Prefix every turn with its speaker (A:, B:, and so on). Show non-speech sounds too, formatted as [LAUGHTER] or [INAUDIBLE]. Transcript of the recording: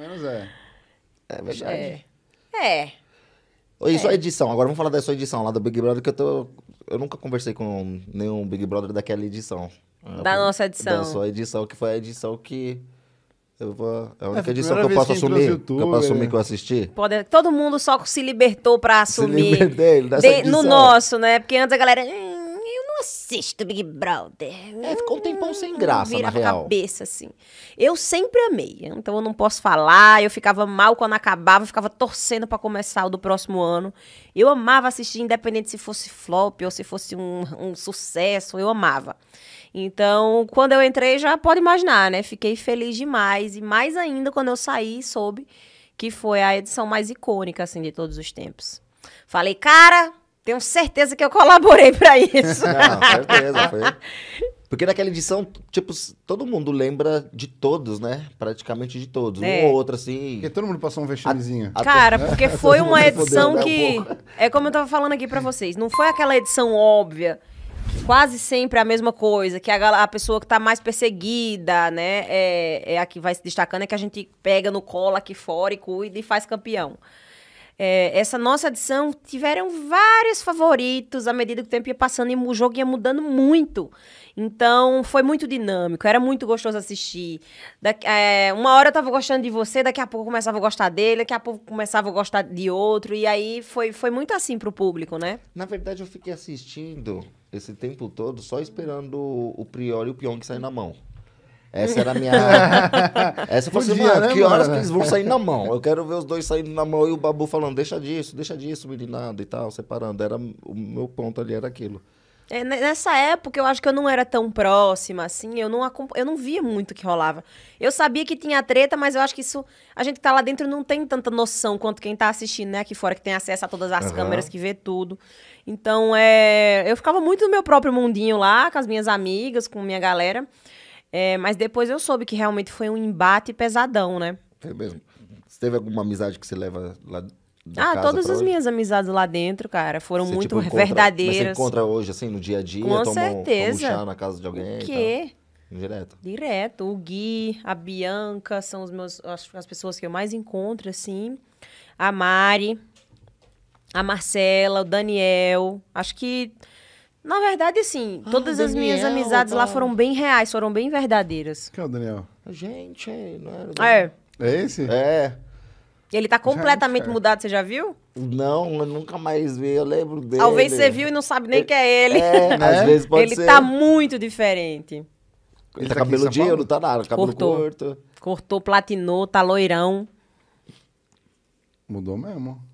A: menos é. É, é verdade. É. é. E sua é. edição, agora vamos falar da sua edição lá do Big Brother, que eu tô. Eu nunca conversei com nenhum Big Brother daquela edição. É, da eu, nossa edição. Da sua edição, que foi a edição que. Eu vou, é a única é edição que eu posso assumir. YouTube, que eu posso assumir que eu assisti.
B: Pode, todo mundo só se libertou pra assumir. Se
A: libertei, de, no nosso,
B: né? Porque antes a galera assisto Big Brother. É, ficou um tempão sem graça, hum, Vira na real. cabeça, assim. Eu sempre amei, então eu não posso falar. Eu ficava mal quando acabava, ficava torcendo para começar o do próximo ano. Eu amava assistir, independente se fosse flop ou se fosse um, um sucesso, eu amava. Então, quando eu entrei, já pode imaginar, né? Fiquei feliz demais. E mais ainda quando eu saí, soube que foi a edição mais icônica, assim, de todos os tempos. Falei, cara, tenho certeza que eu colaborei para [LAUGHS] isso. Não,
A: certeza, foi. Porque naquela edição, tipo, todo mundo lembra de todos, né? Praticamente de todos. É. Um ou outro, assim. Porque todo mundo passou um vexamezinho. Cara, to... porque [LAUGHS] foi uma edição né, que.
B: Um é como eu tava falando aqui para vocês. Não foi aquela edição óbvia quase sempre a mesma coisa, que a, a pessoa que está mais perseguida, né, é, é, a que vai se destacando, é que a gente pega no colo aqui fora e cuida e faz campeão é, essa nossa edição tiveram vários favoritos à medida que o tempo ia passando e o jogo ia mudando muito. Então, foi muito dinâmico, era muito gostoso assistir. Da, é, uma hora eu tava gostando de você, daqui a pouco eu começava a gostar dele, daqui a pouco eu começava a gostar de outro, e aí foi, foi muito assim pro público, né? Na verdade, eu fiquei assistindo
A: esse tempo todo só esperando o Prior e o que sair na mão. Essa era a minha. [LAUGHS] Essa foi assim, mano, né, que horas mano? que eles vão sair na mão? Eu quero ver os dois saindo na mão e o babu falando, deixa disso, deixa disso, meninado e tal, separando. Era, o meu ponto ali era aquilo.
B: É, nessa época, eu acho que eu não era tão próxima, assim, eu não, eu não via muito o que rolava. Eu sabia que tinha treta, mas eu acho que isso. A gente que tá lá dentro não tem tanta noção quanto quem tá assistindo, né? Aqui fora, que tem acesso a todas as uhum. câmeras, que vê tudo. Então, é, eu ficava muito no meu próprio mundinho lá, com as minhas amigas, com minha galera. É, mas depois eu soube que realmente foi um embate pesadão, né? Foi
A: mesmo. Você teve alguma amizade que você leva lá ah, todas as hoje?
B: minhas amizades lá dentro, cara, foram você, muito tipo, encontra, verdadeiras. você encontra hoje, assim,
A: no dia a dia? Com certeza. Toma um chá na casa de alguém? O quê? Direto.
B: Direto. O Gui, a Bianca, são os meus, as pessoas que eu mais encontro, assim. A Mari, a Marcela, o Daniel. Acho que na verdade, sim. Ah, Todas Daniel, as minhas amizades tá. lá foram bem reais, foram bem verdadeiras. Quem é o Daniel? Gente, não era o é. Daniel. É. É esse? É. Ele tá completamente mudado, você já viu? Não, eu nunca mais vi,
A: eu lembro dele. Talvez você viu
B: e não sabe nem é. que é ele. É, às [LAUGHS] é? vezes pode ele ser. Ele tá muito diferente. Ele, ele tá, cabelo de não tá nada, cabelo Cortou. curto. Cortou, platinou, tá loirão. Mudou mesmo.